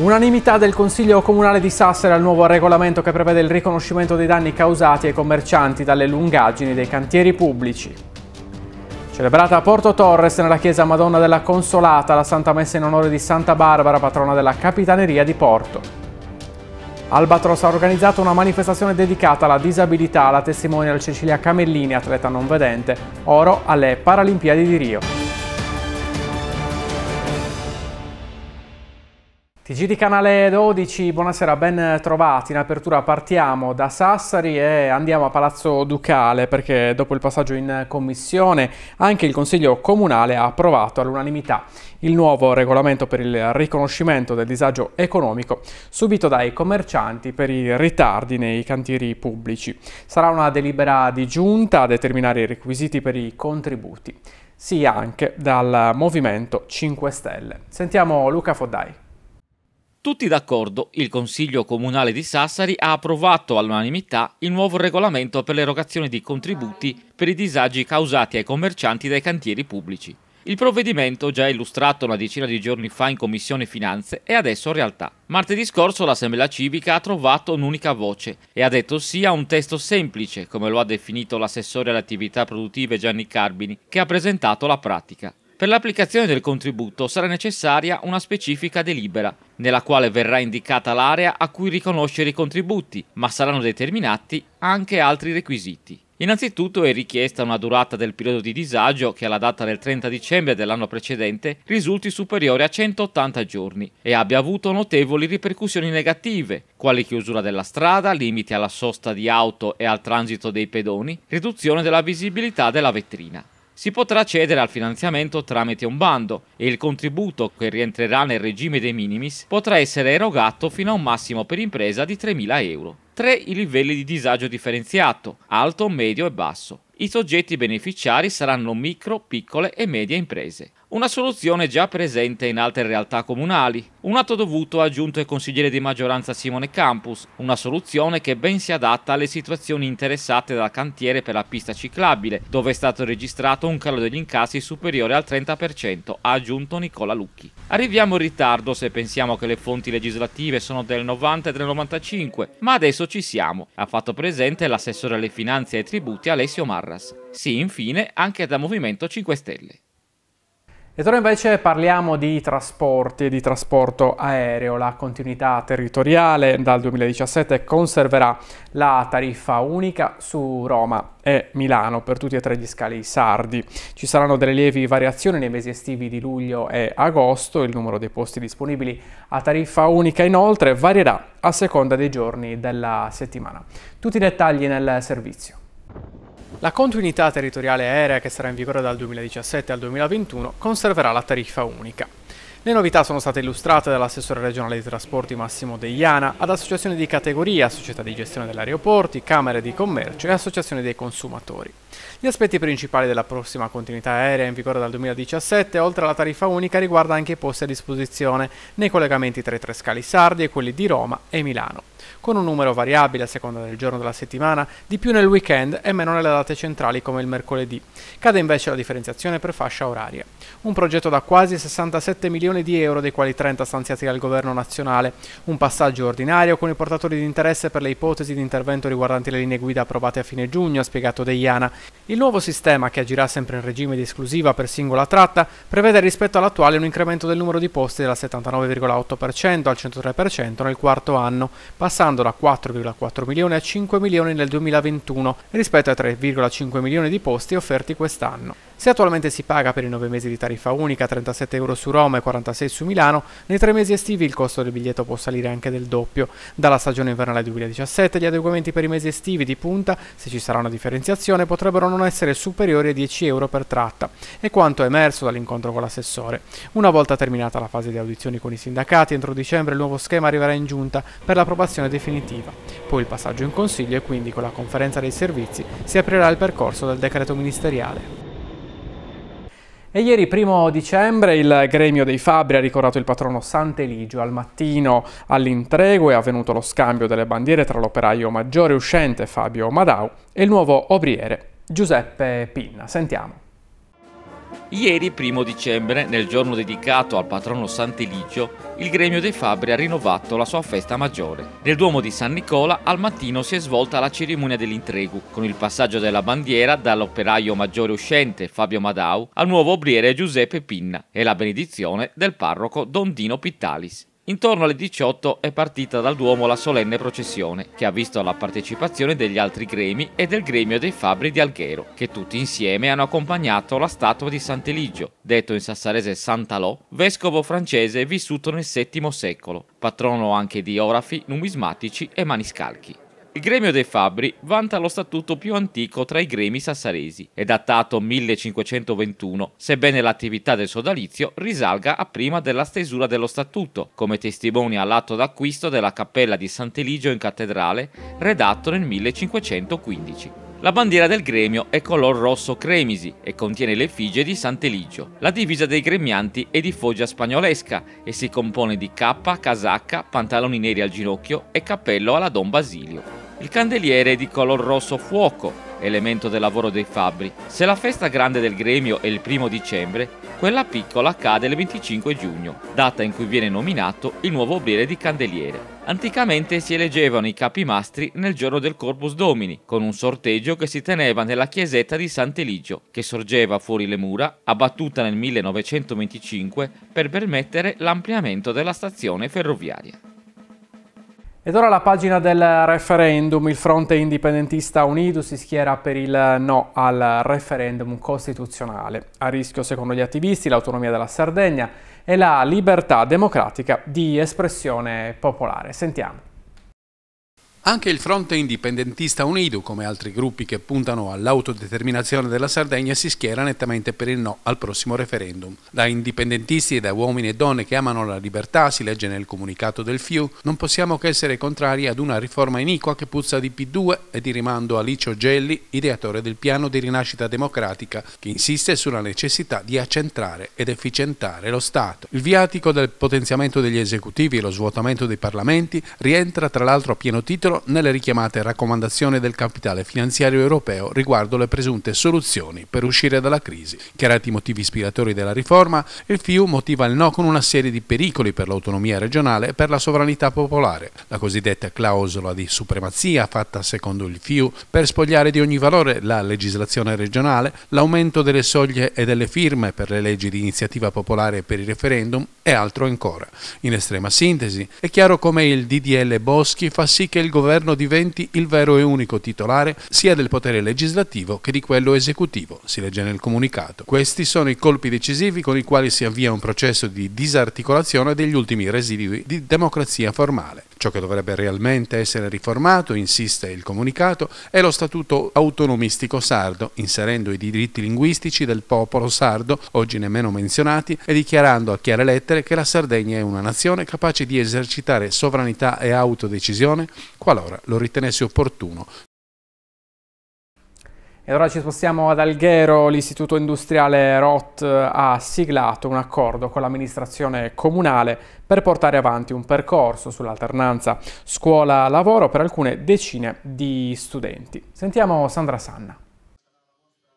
Unanimità del Consiglio Comunale di Sassari al nuovo regolamento che prevede il riconoscimento dei danni causati ai commercianti dalle lungaggini dei cantieri pubblici. Celebrata a Porto Torres nella chiesa Madonna della Consolata la Santa Messa in onore di Santa Barbara, patrona della Capitaneria di Porto. Albatros ha organizzato una manifestazione dedicata alla disabilità alla testimonial Cecilia Camellini, atleta non vedente, oro alle Paralimpiadi di Rio. TG di Canale 12, buonasera, ben trovati. In apertura partiamo da Sassari e andiamo a Palazzo Ducale perché dopo il passaggio in commissione anche il Consiglio Comunale ha approvato all'unanimità il nuovo regolamento per il riconoscimento del disagio economico subito dai commercianti per i ritardi nei cantieri pubblici. Sarà una delibera di giunta a determinare i requisiti per i contributi, sì, anche dal Movimento 5 Stelle. Sentiamo Luca Foddai. Tutti d'accordo, il Consiglio Comunale di Sassari ha approvato all'unanimità il nuovo regolamento per l'erogazione di contributi per i disagi causati ai commercianti dai cantieri pubblici. Il provvedimento, già illustrato una decina di giorni fa in Commissione Finanze, è adesso realtà. Martedì scorso l'Assemblea Civica ha trovato un'unica voce e ha detto sì a un testo semplice, come lo ha definito l'assessore alle attività produttive Gianni Carbini, che ha presentato la pratica. Per l'applicazione del contributo sarà necessaria una specifica delibera, nella quale verrà indicata l'area a cui riconoscere i contributi, ma saranno determinati anche altri requisiti. Innanzitutto è richiesta una durata del periodo di disagio che alla data del 30 dicembre dell'anno precedente risulti superiore a 180 giorni e abbia avuto notevoli ripercussioni negative, quali chiusura della strada, limiti alla sosta di auto e al transito dei pedoni, riduzione della visibilità della vetrina si potrà accedere al finanziamento tramite un bando e il contributo che rientrerà nel regime dei minimis potrà essere erogato fino a un massimo per impresa di 3.000 euro. 3. I livelli di disagio differenziato, alto, medio e basso. I soggetti beneficiari saranno micro, piccole e medie imprese. Una soluzione già presente in altre realtà comunali. Un atto dovuto ha aggiunto il consigliere di maggioranza Simone Campus, una soluzione che ben si adatta alle situazioni interessate dal cantiere per la pista ciclabile, dove è stato registrato un calo degli incassi superiore al 30%, ha aggiunto Nicola Lucchi. Arriviamo in ritardo se pensiamo che le fonti legislative sono del 90 e del 95, ma adesso ci siamo, ha fatto presente l'assessore alle finanze e ai tributi Alessio Marras. Sì, infine, anche da Movimento 5 Stelle. E ora invece parliamo di trasporti e di trasporto aereo. La continuità territoriale dal 2017 conserverà la tariffa unica su Roma e Milano per tutti e tre gli scali sardi. Ci saranno delle lievi variazioni nei mesi estivi di luglio e agosto. Il numero dei posti disponibili a tariffa unica inoltre varierà a seconda dei giorni della settimana. Tutti i dettagli nel servizio. La continuità territoriale aerea che sarà in vigore dal 2017 al 2021 conserverà la tariffa unica. Le novità sono state illustrate dall'assessore regionale dei trasporti Massimo Deiana ad associazioni di categoria, società di gestione degli aeroporti, camere di commercio e associazioni dei consumatori. Gli aspetti principali della prossima continuità aerea in vigore dal 2017, oltre alla tariffa unica, riguarda anche i posti a disposizione nei collegamenti tra i Trescali Sardi e quelli di Roma e Milano con un numero variabile a seconda del giorno della settimana, di più nel weekend e meno nelle date centrali come il mercoledì. Cade invece la differenziazione per fascia oraria. Un progetto da quasi 67 milioni di euro, dei quali 30 stanziati dal governo nazionale, un passaggio ordinario con i portatori di interesse per le ipotesi di intervento riguardanti le linee guida approvate a fine giugno, ha spiegato Deiana. Il nuovo sistema, che agirà sempre in regime di esclusiva per singola tratta, prevede rispetto all'attuale un incremento del numero di posti dal 79,8% al 103% nel quarto anno, passando passando da 4,4 milioni a 5 milioni nel 2021 rispetto ai 3,5 milioni di posti offerti quest'anno. Se attualmente si paga per i 9 mesi di tariffa unica 37 euro su Roma e 46 su Milano, nei tre mesi estivi il costo del biglietto può salire anche del doppio. Dalla stagione invernale 2017 gli adeguamenti per i mesi estivi di punta, se ci sarà una differenziazione, potrebbero non essere superiori ai 10 euro per tratta. È quanto emerso dall'incontro con l'assessore. Una volta terminata la fase di audizioni con i sindacati, entro dicembre il nuovo schema arriverà in giunta per l'approvazione definitiva. Poi il passaggio in consiglio e quindi con la conferenza dei servizi si aprirà il percorso del decreto ministeriale. E ieri, primo dicembre, il gremio dei Fabbri ha ricordato il patrono Sant'Eligio. Al mattino all'intregue è avvenuto lo scambio delle bandiere tra l'operaio maggiore uscente Fabio Madau e il nuovo obriere Giuseppe Pinna. Sentiamo. Ieri, primo dicembre, nel giorno dedicato al patrono Sant'Eligio, il gremio dei fabbri ha rinnovato la sua festa maggiore. Nel Duomo di San Nicola al mattino si è svolta la cerimonia dell'intregu, con il passaggio della bandiera dall'operaio maggiore uscente Fabio Madau al nuovo obriere Giuseppe Pinna e la benedizione del parroco Dondino Pittalis. Intorno alle 18 è partita dal Duomo la solenne processione, che ha visto la partecipazione degli altri gremi e del gremio dei fabbri di Alghero, che tutti insieme hanno accompagnato la statua di Sant'Eligio, detto in sassarese Sant'Alò, vescovo francese vissuto nel VII secolo, patrono anche di orafi, numismatici e maniscalchi. Il gremio dei fabbri vanta lo statuto più antico tra i gremi sassaresi, è datato 1521, sebbene l'attività del sodalizio risalga a prima della stesura dello statuto, come testimonia l'atto d'acquisto della cappella di Sant'Eligio in cattedrale, redatto nel 1515. La bandiera del gremio è color rosso cremisi e contiene l'effigie di Sant'Eligio. La divisa dei gremianti è di foggia spagnolesca e si compone di cappa, casacca, pantaloni neri al ginocchio e cappello alla Don Basilio. Il candeliere è di color rosso fuoco, elemento del lavoro dei fabbri. Se la festa grande del gremio è il primo dicembre, quella piccola cade il 25 giugno, data in cui viene nominato il nuovo obriere di candeliere. Anticamente si eleggevano i capimastri nel giorno del Corpus Domini, con un sorteggio che si teneva nella chiesetta di Sant'Eligio, che sorgeva fuori le mura, abbattuta nel 1925 per permettere l'ampliamento della stazione ferroviaria. Ed ora la pagina del referendum. Il fronte indipendentista unito si schiera per il no al referendum costituzionale. A rischio, secondo gli attivisti, l'autonomia della Sardegna e la libertà democratica di espressione popolare. Sentiamo. Anche il fronte indipendentista Unido, come altri gruppi che puntano all'autodeterminazione della Sardegna, si schiera nettamente per il no al prossimo referendum. Da indipendentisti e da uomini e donne che amano la libertà, si legge nel comunicato del FIU, non possiamo che essere contrari ad una riforma iniqua che puzza di P2 e di rimando a Licio Gelli, ideatore del piano di rinascita democratica, che insiste sulla necessità di accentrare ed efficientare lo Stato. Il viatico del potenziamento degli esecutivi e lo svuotamento dei parlamenti rientra tra l'altro a pieno titolo nelle richiamate raccomandazioni del capitale finanziario europeo riguardo le presunte soluzioni per uscire dalla crisi. Chiarati i motivi ispiratori della riforma, il FIU motiva il no con una serie di pericoli per l'autonomia regionale e per la sovranità popolare. La cosiddetta clausola di supremazia fatta secondo il FIU per spogliare di ogni valore la legislazione regionale, l'aumento delle soglie e delle firme per le leggi di iniziativa popolare per il referendum e altro ancora. In estrema sintesi, è chiaro come il DDL Boschi fa sì che il governo governo diventi il vero e unico titolare sia del potere legislativo che di quello esecutivo, si legge nel comunicato. Questi sono i colpi decisivi con i quali si avvia un processo di disarticolazione degli ultimi residui di democrazia formale. Ciò che dovrebbe realmente essere riformato, insiste il comunicato, è lo statuto autonomistico sardo, inserendo i diritti linguistici del popolo sardo, oggi nemmeno menzionati, e dichiarando a chiare lettere che la Sardegna è una nazione capace di esercitare sovranità e autodecisione qualora lo ritenesse opportuno. E ora ci spostiamo ad Alghero. L'Istituto Industriale ROT ha siglato un accordo con l'amministrazione comunale per portare avanti un percorso sull'alternanza scuola-lavoro per alcune decine di studenti. Sentiamo Sandra Sanna.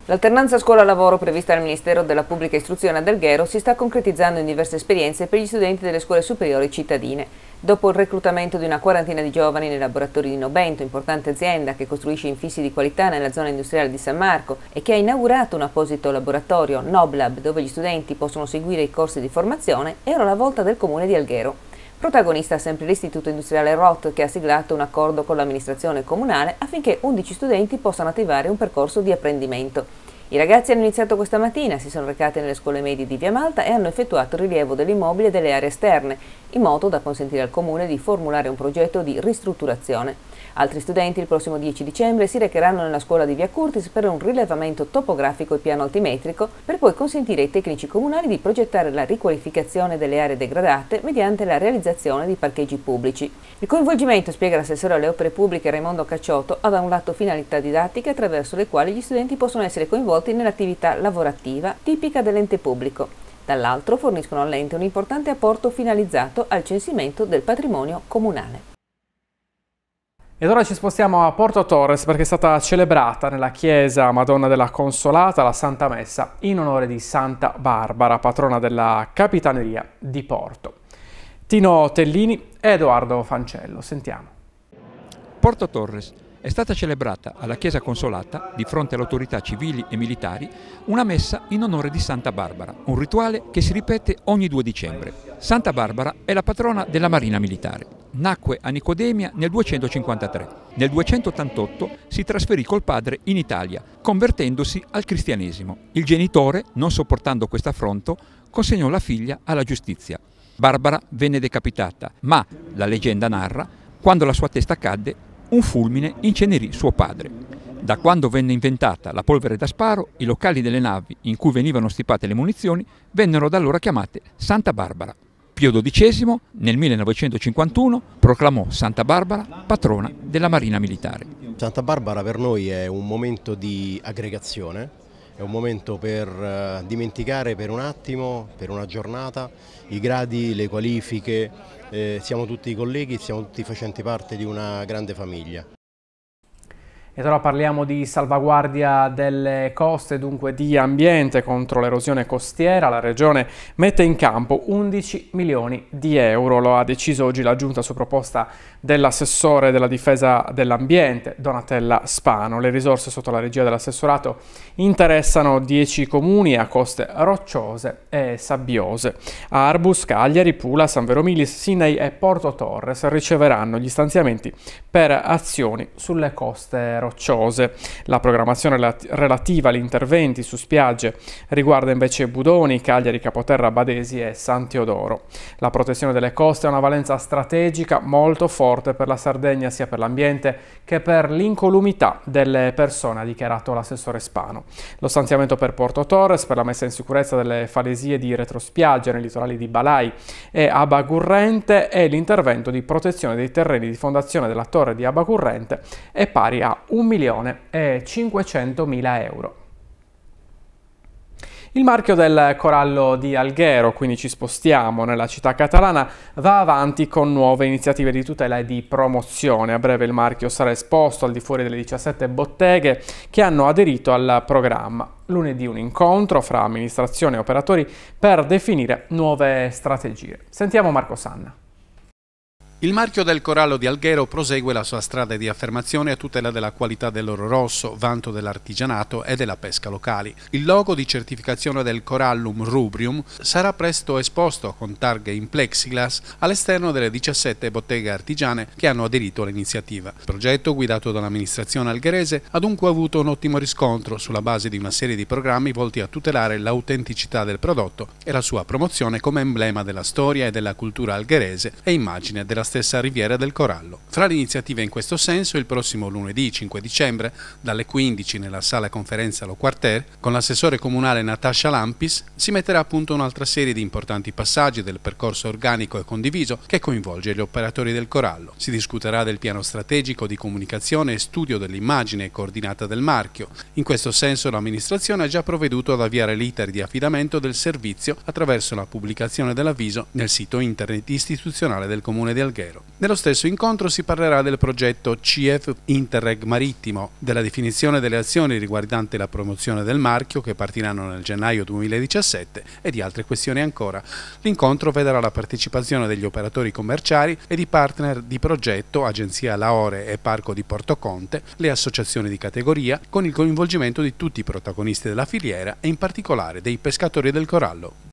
L'alternanza scuola-lavoro prevista dal Ministero della Pubblica Istruzione ad Alghero si sta concretizzando in diverse esperienze per gli studenti delle scuole superiori cittadine. Dopo il reclutamento di una quarantina di giovani nei laboratori di Nobento, importante azienda che costruisce infissi di qualità nella zona industriale di San Marco e che ha inaugurato un apposito laboratorio, Noblab, dove gli studenti possono seguire i corsi di formazione, era la volta del comune di Alghero. Protagonista sempre l'Istituto Industriale Rot che ha siglato un accordo con l'amministrazione comunale affinché 11 studenti possano attivare un percorso di apprendimento. I ragazzi hanno iniziato questa mattina, si sono recati nelle scuole medie di Via Malta e hanno effettuato il rilievo dell'immobile e delle aree esterne, in modo da consentire al Comune di formulare un progetto di ristrutturazione. Altri studenti il prossimo 10 dicembre si recheranno nella scuola di Via Curtis per un rilevamento topografico e piano altimetrico per poi consentire ai tecnici comunali di progettare la riqualificazione delle aree degradate mediante la realizzazione di parcheggi pubblici. Il coinvolgimento, spiega l'assessore alle opere pubbliche Raimondo Cacciotto, ha da un lato finalità didattiche attraverso le quali gli studenti possono essere coinvolti nell'attività lavorativa tipica dell'ente pubblico dall'altro forniscono all'ente un importante apporto finalizzato al censimento del patrimonio comunale. Ed ora ci spostiamo a Porto Torres perché è stata celebrata nella chiesa Madonna della Consolata la Santa Messa in onore di Santa Barbara, patrona della Capitaneria di Porto. Tino Tellini e Edoardo Fancello, sentiamo. Porto Torres, è stata celebrata alla Chiesa Consolata, di fronte alle autorità civili e militari, una messa in onore di Santa Barbara, un rituale che si ripete ogni 2 dicembre. Santa Barbara è la patrona della Marina Militare. Nacque a Nicodemia nel 253. Nel 288 si trasferì col padre in Italia, convertendosi al cristianesimo. Il genitore, non sopportando questo affronto, consegnò la figlia alla giustizia. Barbara venne decapitata, ma la leggenda narra, quando la sua testa cadde, un fulmine incenerì suo padre. Da quando venne inventata la polvere da sparo, i locali delle navi in cui venivano stipate le munizioni vennero da allora chiamate Santa Barbara. Pio XII nel 1951 proclamò Santa Barbara patrona della Marina Militare. Santa Barbara per noi è un momento di aggregazione, è un momento per eh, dimenticare per un attimo, per una giornata, i gradi, le qualifiche, eh, siamo tutti colleghi, siamo tutti facenti parte di una grande famiglia. E ora parliamo di salvaguardia delle coste, dunque di ambiente contro l'erosione costiera. La Regione mette in campo 11 milioni di euro. Lo ha deciso oggi la Giunta su proposta dell'assessore della difesa dell'ambiente, Donatella Spano. Le risorse sotto la regia dell'assessorato interessano 10 comuni a coste rocciose e sabbiose. Arbus, Cagliari, Pula, San Vero Milis, Sinei e Porto Torres riceveranno gli stanziamenti per azioni sulle coste rocciose rocciose. La programmazione relativa agli interventi su spiagge riguarda invece Budoni, Cagliari, Capoterra, Badesi e San Teodoro. La protezione delle coste ha una valenza strategica molto forte per la Sardegna sia per l'ambiente che per l'incolumità delle persone, ha dichiarato l'assessore Spano. Lo stanziamento per Porto Torres per la messa in sicurezza delle falesie di retrospiaggia nei litorali di Balai e Abacurrente e l'intervento di protezione dei terreni di fondazione della torre di Abacurrente è pari a 1.500.000 euro. Il marchio del corallo di Alghero, quindi ci spostiamo nella città catalana, va avanti con nuove iniziative di tutela e di promozione. A breve il marchio sarà esposto al di fuori delle 17 botteghe che hanno aderito al programma. Lunedì un incontro fra amministrazione e operatori per definire nuove strategie. Sentiamo Marco Sanna. Il marchio del corallo di Alghero prosegue la sua strada di affermazione a tutela della qualità dell'oro rosso, vanto dell'artigianato e della pesca locali. Il logo di certificazione del Corallum Rubrium sarà presto esposto con targhe in plexiglass all'esterno delle 17 botteghe artigiane che hanno aderito all'iniziativa. Il progetto, guidato dall'amministrazione algherese, ha dunque avuto un ottimo riscontro sulla base di una serie di programmi volti a tutelare l'autenticità del prodotto e la sua promozione come emblema della storia e della cultura algherese e immagine della storia stessa Riviera del Corallo. Fra le iniziative in questo senso, il prossimo lunedì 5 dicembre, dalle 15 nella sala conferenza Lo Quartier, con l'assessore comunale Natascia Lampis, si metterà a punto un'altra serie di importanti passaggi del percorso organico e condiviso che coinvolge gli operatori del Corallo. Si discuterà del piano strategico di comunicazione e studio dell'immagine coordinata del marchio. In questo senso l'amministrazione ha già provveduto ad avviare l'iter di affidamento del servizio attraverso la pubblicazione dell'avviso nel sito internet istituzionale del Comune di Alghero Alghero. Nello stesso incontro si parlerà del progetto CF Interreg Marittimo, della definizione delle azioni riguardanti la promozione del marchio che partiranno nel gennaio 2017 e di altre questioni ancora. L'incontro vedrà la partecipazione degli operatori commerciali e di partner di progetto, Agenzia Laore e Parco di Porto Conte, le associazioni di categoria, con il coinvolgimento di tutti i protagonisti della filiera e in particolare dei pescatori del corallo.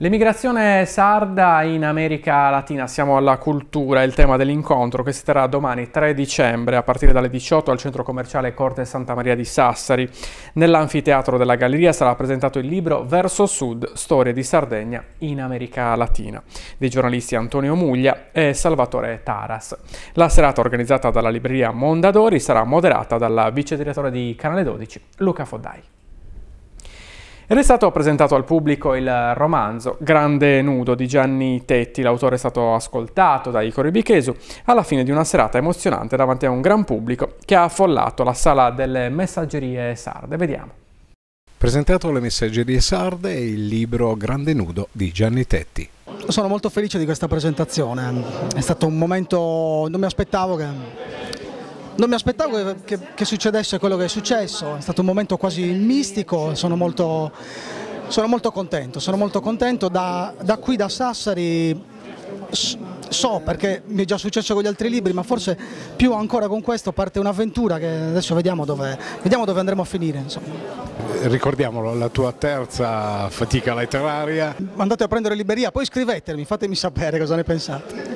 L'emigrazione sarda in America Latina, siamo alla cultura, il tema dell'incontro che si terrà domani 3 dicembre a partire dalle 18 al centro commerciale Corte Santa Maria di Sassari. Nell'anfiteatro della galleria sarà presentato il libro Verso Sud, storie di Sardegna in America Latina, dei giornalisti Antonio Muglia e Salvatore Taras. La serata organizzata dalla libreria Mondadori sarà moderata dal vice direttore di Canale 12, Luca Foddai. Ed è stato presentato al pubblico il romanzo Grande nudo di Gianni Tetti. L'autore è stato ascoltato da Icori Bichesu alla fine di una serata emozionante davanti a un gran pubblico che ha affollato la sala delle messaggerie sarde. Vediamo. Presentato alle messaggerie sarde il libro Grande nudo di Gianni Tetti. Sono molto felice di questa presentazione, è stato un momento, non mi aspettavo che non mi aspettavo che, che, che, succedesse quello che è successo, è stato un momento quasi mistico, sono molto, sono molto contento, sono molto contento da, da qui da Sassari so perché mi è già successo con gli altri libri ma forse più ancora con questo parte un'avventura che adesso vediamo dove, vediamo dove andremo a finire insomma. Ricordiamolo, la tua terza fatica letteraria. Andate a prendere libreria, poi scrivetemi, fatemi sapere cosa ne pensate.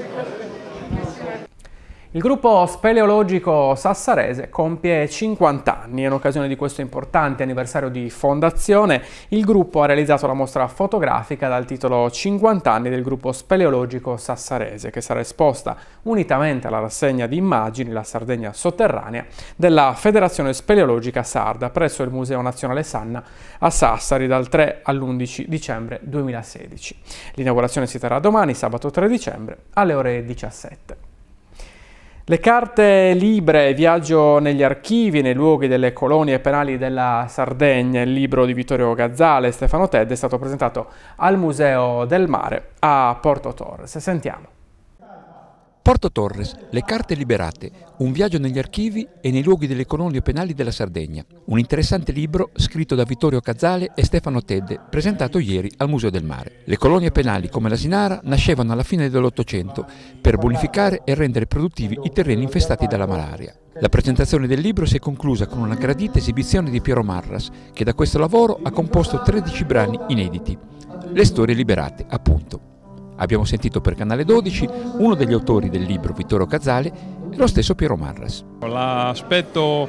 Il gruppo speleologico sassarese compie 50 anni. In occasione di questo importante anniversario di fondazione, il gruppo ha realizzato la mostra fotografica dal titolo 50 anni del gruppo speleologico sassarese, che sarà esposta unitamente alla rassegna di immagini La Sardegna sotterranea della Federazione Speleologica Sarda presso il Museo Nazionale Sanna a Sassari dal 3 all'11 dicembre 2016. L'inaugurazione si terrà domani, sabato 3 dicembre, alle ore 17. Le carte libre, viaggio negli archivi, nei luoghi delle colonie penali della Sardegna, il libro di Vittorio Gazzale e Stefano Ted è stato presentato al Museo del Mare a Porto Torres. Sentiamo. Porto Torres, le carte liberate, un viaggio negli archivi e nei luoghi delle colonie penali della Sardegna. Un interessante libro scritto da Vittorio Cazzale e Stefano Tedde, presentato ieri al Museo del Mare. Le colonie penali come la Sinara nascevano alla fine dell'Ottocento per bonificare e rendere produttivi i terreni infestati dalla malaria. La presentazione del libro si è conclusa con una gradita esibizione di Piero Marras, che da questo lavoro ha composto 13 brani inediti. Le storie liberate, appunto. Abbiamo sentito per Canale 12 uno degli autori del libro, Vittorio Cazzale, e lo stesso Piero Marras. L'aspetto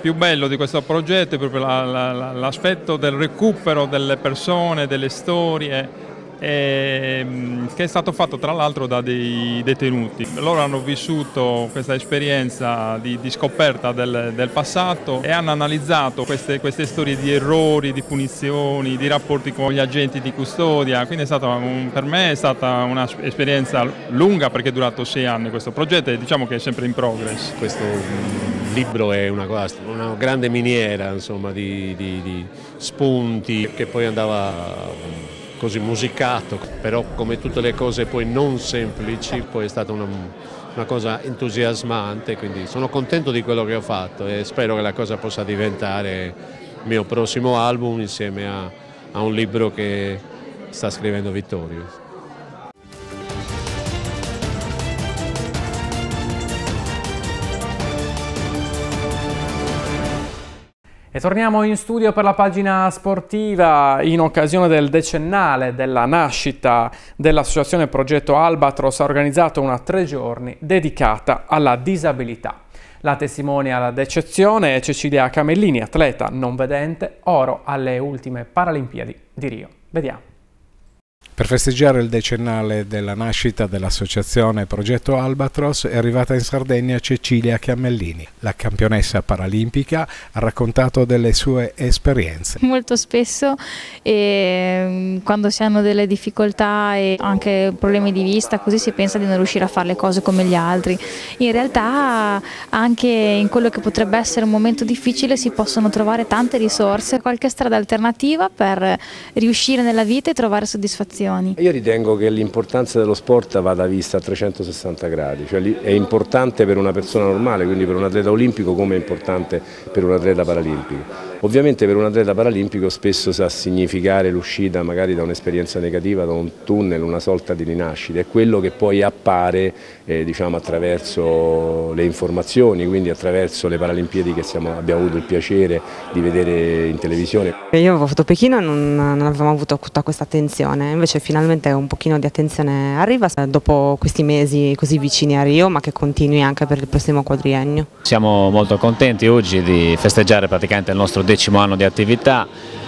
più bello di questo progetto è proprio l'aspetto del recupero delle persone, delle storie, ehm, che è stato fatto tra l'altro da dei detenuti. Loro hanno vissuto questa esperienza di, di scoperta del, del, passato e hanno analizzato queste, queste, storie di errori, di punizioni, di rapporti con gli agenti di custodia, quindi un, per me è stata un'esperienza lunga perché è durato sei anni questo progetto e diciamo che è sempre in progress. Questo mm, libro è una, una grande miniera insomma, di, di, di spunti che poi andava così musicato, però come tutte le cose poi non semplici, poi è stata una, una cosa entusiasmante, quindi sono contento di quello che ho fatto e spero che la cosa possa diventare il mio prossimo album insieme a, a un libro che sta scrivendo Vittorio. E torniamo in studio per la pagina sportiva in occasione del decennale della nascita dell'associazione Progetto Albatros ha organizzato una tre giorni dedicata alla disabilità. La testimonia d'eccezione è Cecilia Camellini, atleta non vedente, oro alle ultime Paralimpiadi di Rio. Vediamo. Per festeggiare il decennale della nascita dell'associazione Progetto Albatros è arrivata in Sardegna Cecilia Chiamellini. La campionessa paralimpica ha raccontato delle sue esperienze. Molto spesso eh, quando si hanno delle difficoltà e anche problemi di vista così si pensa di non riuscire a fare le cose come gli altri. In realtà anche in quello che potrebbe essere un momento difficile si possono trovare tante risorse, qualche strada alternativa per riuscire nella vita e trovare soddisfazione situazioni. Io ritengo che l'importanza dello sport vada vista a 360 gradi, cioè è importante per una persona normale, quindi per un atleta olimpico come è importante per un atleta paralimpico. Ovviamente per un atleta paralimpico spesso sa significare l'uscita magari da un'esperienza negativa, da un tunnel, una sorta di rinascita, è quello che poi appare eh, diciamo, attraverso le informazioni, quindi attraverso le Paralimpiadi che siamo, abbiamo avuto il piacere di vedere in televisione. Io avevo fatto Pechino e non, non avevamo avuto tutta questa attenzione, invece finalmente un pochino di attenzione arriva dopo questi mesi così vicini a Rio ma che continui anche per il prossimo quadriennio. Siamo molto contenti oggi di festeggiare praticamente il nostro debito decimo anno di attività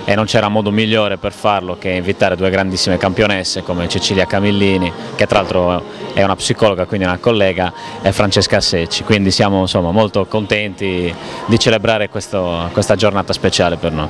e non c'era modo migliore per farlo che invitare due grandissime campionesse come Cecilia Camillini, che tra l'altro è una psicologa, quindi una collega, e Francesca Secci. Quindi siamo insomma, molto contenti di celebrare questo, questa giornata speciale per noi.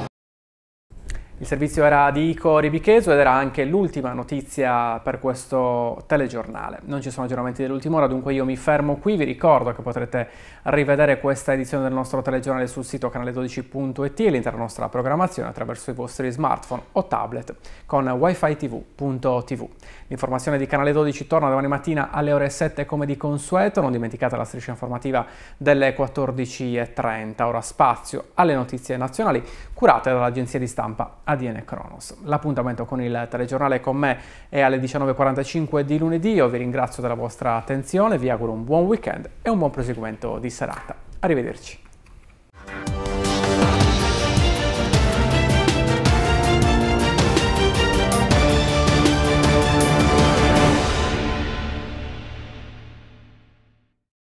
Il servizio era di Ico Ribicheso ed era anche l'ultima notizia per questo telegiornale. Non ci sono aggiornamenti dell'ultima ora, dunque io mi fermo qui. Vi ricordo che potrete rivedere questa edizione del nostro telegiornale sul sito canale12.it e l'intera nostra programmazione attraverso i vostri smartphone o tablet con wifitv.tv. L'informazione di Canale 12 torna domani mattina alle ore 7 come di consueto. Non dimenticate la striscia informativa delle 14.30. Ora spazio alle notizie nazionali curate dall'agenzia di stampa ADN Kronos. L'appuntamento con il telegiornale con me è alle 19.45 di lunedì. Io vi ringrazio della vostra attenzione, vi auguro un buon weekend e un buon proseguimento di serata. Arrivederci.